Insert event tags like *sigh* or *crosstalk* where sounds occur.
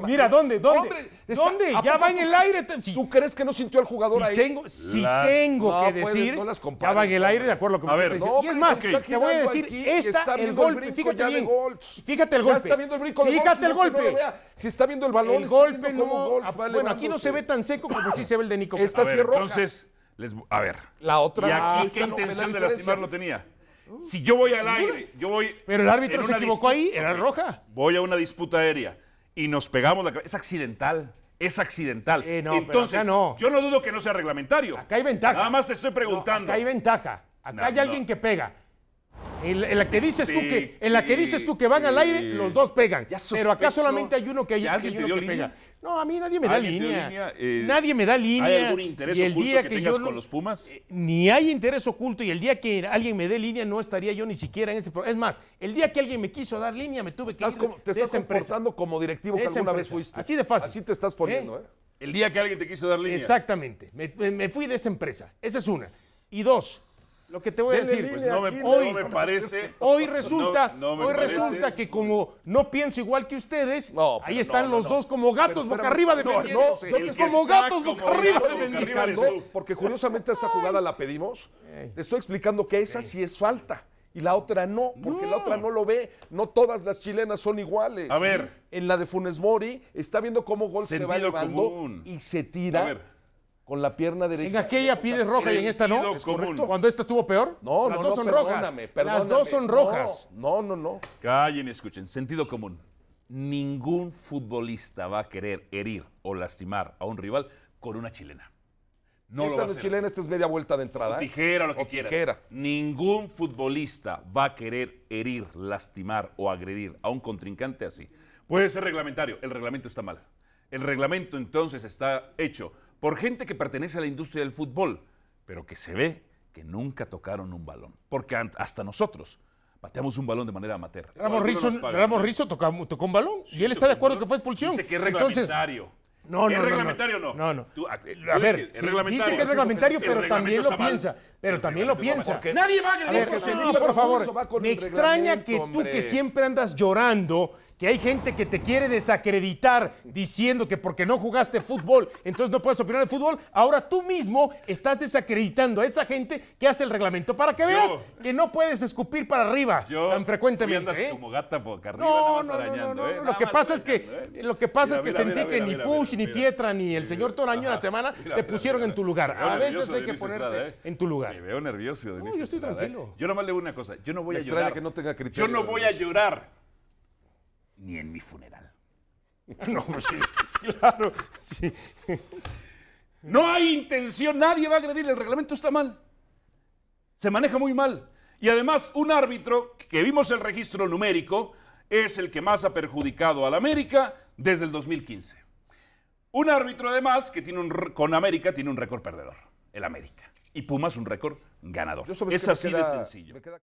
Mira, ¿dónde? ¿Dónde? ¿Dónde? Ya va en el aire. ¿Tú crees que no sintió el jugador si ahí? Tengo, si tengo que decir, ya va en el aire, de acuerdo a lo que a ver, no, es más, te voy a decir, está el golpe, fíjate bien, fíjate el golpe. está viendo el Fíjate el golpe. Si está viendo el balón, el golpe Bueno, aquí no se eh. ve tan seco como sí se ve el de Nico. Esta Entonces, a ver. La otra. ¿Y aquí qué intención de lastimarlo tenía? Si yo voy al aire, yo voy... Pero el árbitro se equivocó ahí, era roja. Voy a una disputa aérea y nos pegamos la cabeza. Es accidental. Es accidental. Eh, Entonces, yo no dudo que no sea reglamentario. Acá hay ventaja. Nada más te estoy preguntando. acá hay ventaja. Acá hay alguien que pega. En, la que dices tú que, en la que dices tú que van al aire, los dos pegan. Pero acá solamente hay uno que, hay, alguien uno que pega. No, a mí nadie me da línea. Eh, nadie me da línea. ¿Hay algún interés el oculto día que, tengas con los Pumas? Eh, ni hay interés oculto y el día que alguien me dé línea no estaría yo ni siquiera en ese Es más, el día que alguien me quiso dar línea me tuve que ir como, Te estás comportando como directivo que alguna vez fuiste. Así de fácil. Así te estás poniendo, ¿Eh? ¿eh? El día que alguien te quiso dar línea. Exactamente. me fui de esa empresa. Esa es una. Y dos, lo que te voy a decir, pues no me, hoy, me *laughs* parece. Hoy resulta, hoy resulta que como no pienso igual que ustedes, ahí están los dos como gatos boca arriba de No, como gatos boca arriba de Porque curiosamente esa jugada la pedimos. Te estoy explicando que esa sí es falta y la otra no, porque la otra no lo ve. No todas las chilenas son iguales. A ver. En la de Funes Mori está viendo cómo gol se va elevando y se tira con la pierna derecha. En aquella pide roja y en esta no. ¿Es correcto? Cuando esta estuvo peor. No, Las no, dos son rojas. Las dos son rojas. No, no, no. Callen y escuchen. Sentido común. Ningún futbolista va a querer herir o lastimar a un rival con una chilena. No esta lo chilena, es media vuelta de entrada. ¿eh? tijera, lo que quieras. Tijera. Ningún futbolista va a querer herir, lastimar o agredir a un contrincante así. Puede ser reglamentario. El reglamento está mal. El reglamento entonces está hecho por gente que pertenece a la industria del fútbol, pero que se ve que nunca tocaron un balón. Porque hasta nosotros bateamos un balón de manera amateur. Ramos Rizzo, Ramos tocó, un balón y él está de acuerdo que fue expulsión. Dice que es reglamentario. Entonces, no, ¿Es reglamentario no? No, a, ver, dice que es reglamentario, pero también lo piensa. Pero también lo piensa. Nadie va a agredir a no, por favor. Me extraña que tú, que siempre andas llorando que hay gente que te quiere desacreditar diciendo que porque no jugaste fútbol, entonces no puedes opinar de fútbol, ahora tú mismo estás desacreditando a esa gente que hace el reglamento para que veas que no puedes escupir para arriba tan frecuentemente. ¿eh? como gata arriba, no, no, no, no, ¿eh? ¿eh? lo, que pasa es que, lo que pasa es que sentí que ni Push, ni Pietra, ni el señor Toraño la semana te pusieron en tu lugar. A veces hay que ponerte en tu lugar. Me veo nervioso. No, yo estoy tranquilo. Yo nomás le digo una cosa. Yo no voy a llorar. que no tenga Yo no voy a llorar ni en mi funeral. *laughs* No, pues sí, claro, sí. No hay intención, nadie va a agredir, el reglamento está mal. Se maneja muy mal. Y además, un árbitro que vimos el registro numérico es el que más ha perjudicado al América desde el 2015. Un árbitro además que tiene un, con América tiene un récord perdedor, el América. Y Pumas un récord ganador. Es así de sencillo.